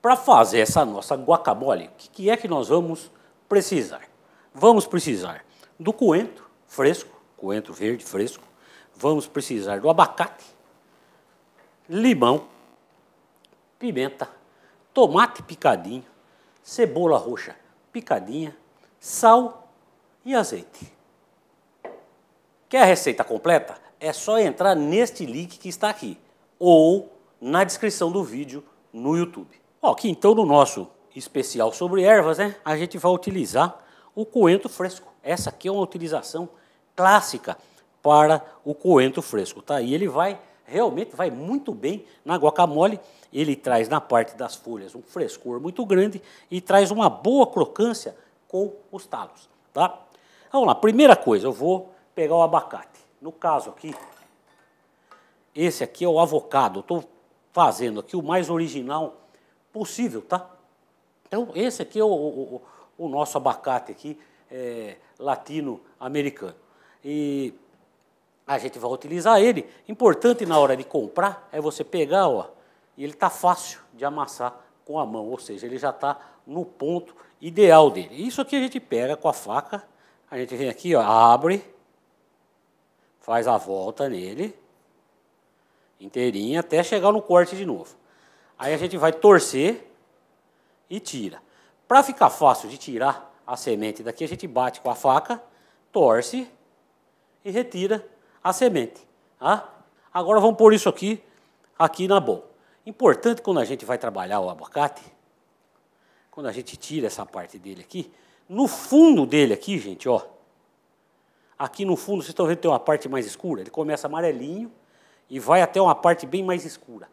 Para fazer essa nossa guacamole, o que é que nós vamos precisar? Vamos precisar do coentro fresco, coentro verde fresco, vamos precisar do abacate, limão, pimenta, tomate picadinho, cebola roxa picadinha, sal e azeite. Quer a receita completa? É só entrar neste link que está aqui ou na descrição do vídeo no YouTube. Ó, aqui então no nosso especial sobre ervas, né, a gente vai utilizar o coentro fresco. Essa aqui é uma utilização clássica para o coentro fresco, tá? E ele vai realmente vai muito bem na guacamole. Ele traz na parte das folhas um frescor muito grande e traz uma boa crocância com os talos, tá? Vamos lá, primeira coisa, eu vou pegar o abacate. No caso aqui, esse aqui é o avocado. Estou fazendo aqui o mais original possível, tá? Então, esse aqui é o, o, o nosso abacate aqui, é, latino-americano. E a gente vai utilizar ele. Importante na hora de comprar é você pegar, ó, e ele tá fácil de amassar com a mão, ou seja, ele já tá no ponto ideal dele. Isso aqui a gente pega com a faca, a gente vem aqui, ó, abre, faz a volta nele, inteirinha, até chegar no corte de novo. Aí a gente vai torcer e tira. Para ficar fácil de tirar a semente daqui, a gente bate com a faca, torce e retira a semente. Tá? Agora vamos pôr isso aqui, aqui na bowl. Importante quando a gente vai trabalhar o abacate, quando a gente tira essa parte dele aqui, no fundo dele aqui, gente, ó. Aqui no fundo, vocês estão vendo que tem uma parte mais escura. Ele começa amarelinho e vai até uma parte bem mais escura.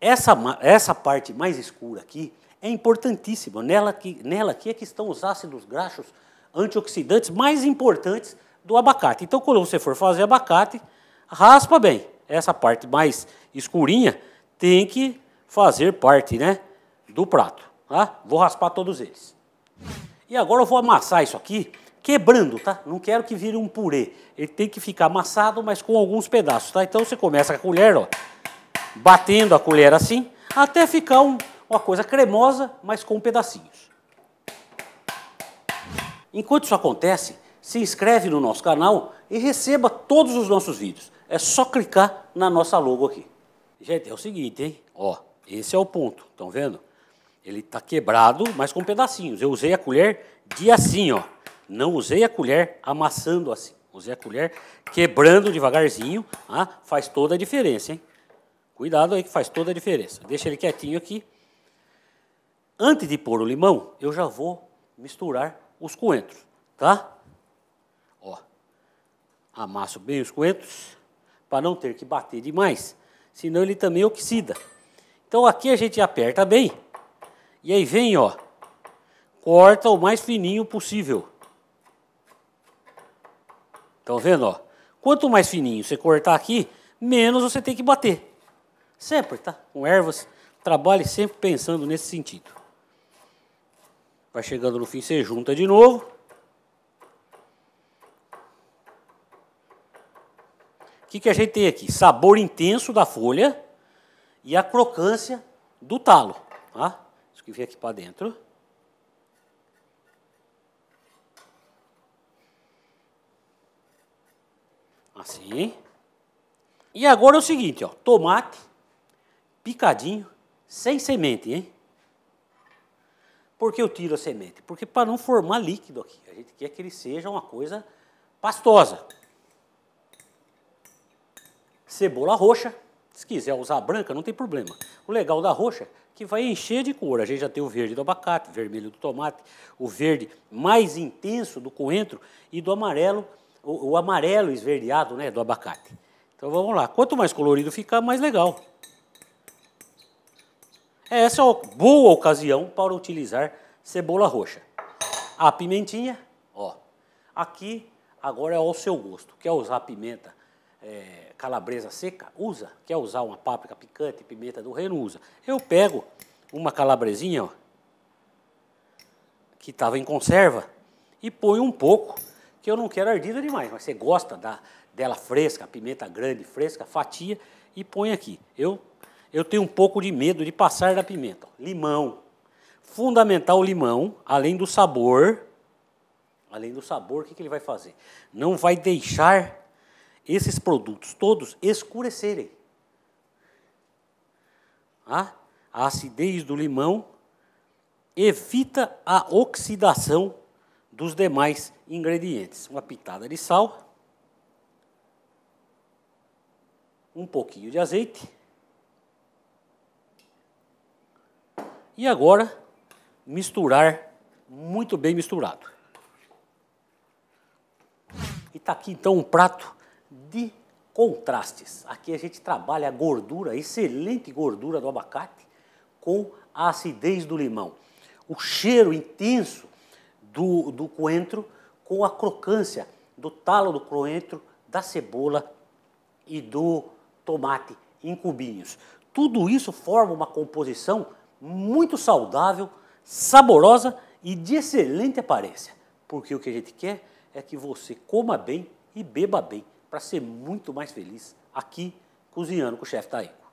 Essa, essa parte mais escura aqui é importantíssima. Nela aqui, nela aqui é que estão os ácidos graxos antioxidantes mais importantes do abacate. Então, quando você for fazer abacate, raspa bem. Essa parte mais escurinha tem que fazer parte né, do prato. Tá? Vou raspar todos eles. E agora eu vou amassar isso aqui quebrando, tá? Não quero que vire um purê. Ele tem que ficar amassado, mas com alguns pedaços, tá? Então você começa com a colher, ó batendo a colher assim, até ficar um, uma coisa cremosa, mas com pedacinhos. Enquanto isso acontece, se inscreve no nosso canal e receba todos os nossos vídeos. É só clicar na nossa logo aqui. Gente, é o seguinte, hein? Ó, esse é o ponto, estão vendo? Ele está quebrado, mas com pedacinhos. Eu usei a colher de assim, ó. Não usei a colher amassando assim. Usei a colher quebrando devagarzinho, ah, faz toda a diferença, hein? Cuidado aí que faz toda a diferença. Deixa ele quietinho aqui. Antes de pôr o limão, eu já vou misturar os coentros, tá? Ó, amasso bem os coentros para não ter que bater demais, senão ele também oxida. Então aqui a gente aperta bem e aí vem, ó, corta o mais fininho possível. Estão tá vendo, ó? Quanto mais fininho você cortar aqui, menos você tem que bater. Sempre, tá? Com ervas, trabalhe sempre pensando nesse sentido. Vai chegando no fim, você junta de novo. O que, que a gente tem aqui? Sabor intenso da folha e a crocância do talo. Tá? Isso que vem aqui para dentro. Assim. E agora é o seguinte, ó, tomate picadinho, sem semente, hein? Por que eu tiro a semente? Porque para não formar líquido aqui. A gente quer que ele seja uma coisa pastosa. Cebola roxa. Se quiser usar branca, não tem problema. O legal da roxa é que vai encher de cor. A gente já tem o verde do abacate, o vermelho do tomate, o verde mais intenso do coentro e do amarelo, o, o amarelo esverdeado né, do abacate. Então vamos lá. Quanto mais colorido ficar, mais legal. É essa é uma boa ocasião para utilizar cebola roxa. A pimentinha, ó. Aqui, agora é ao seu gosto. Quer usar pimenta é, calabresa seca? Usa. Quer usar uma páprica picante, pimenta do reino? Usa. Eu pego uma calabresinha, ó, que estava em conserva, e põe um pouco, que eu não quero ardida demais, mas você gosta da, dela fresca, pimenta grande, fresca, fatia, e põe aqui. Eu eu tenho um pouco de medo de passar da pimenta. Limão. Fundamental o limão, além do sabor. Além do sabor, o que, que ele vai fazer? Não vai deixar esses produtos todos escurecerem. Ah, a acidez do limão evita a oxidação dos demais ingredientes. Uma pitada de sal, um pouquinho de azeite E agora, misturar muito bem misturado. E está aqui então um prato de contrastes. Aqui a gente trabalha a gordura, a excelente gordura do abacate, com a acidez do limão. O cheiro intenso do, do coentro com a crocância do talo do coentro, da cebola e do tomate em cubinhos. Tudo isso forma uma composição muito saudável, saborosa e de excelente aparência. Porque o que a gente quer é que você coma bem e beba bem para ser muito mais feliz aqui cozinhando com o chefe Taíco.